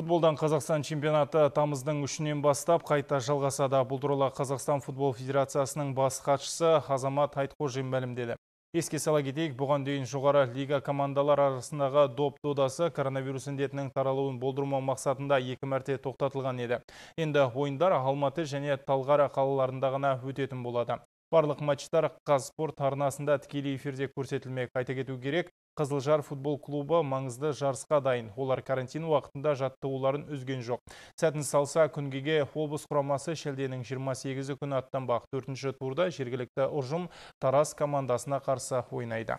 Футболдан Қазақстан чемпионаты тамыздың үшінен бастап қайта жалғасады. Бұл туралы Қазақстан футбол федерациясының бас хатшысы Азамат Айтқожин мәлімдеді. Еске сала кетейік, бұған дейін жоғары лига командалар арасындағы доп додасы коронавирус індетінің таралуын болдырмау мақсатында екі мәрте тоқтатылған еді. Енді ойындар Алматы және Талғара қалаларында ғана өтетін болады. Барлық матчтар Қазспорт арнасында тікелей эфирде көрсетілмек. Айта кету керек, Қызылжар футбол клубы маңызды жарысқа дайын. Олар карантин уақытында жаттығуларын үзген жоқ. Сәтін салса, күнгеге облыс құрамасы шелденің 28-і күні аттанбақ. 4-ші турда жергілікті ұжым Тарас командасына қарсы ойнайды.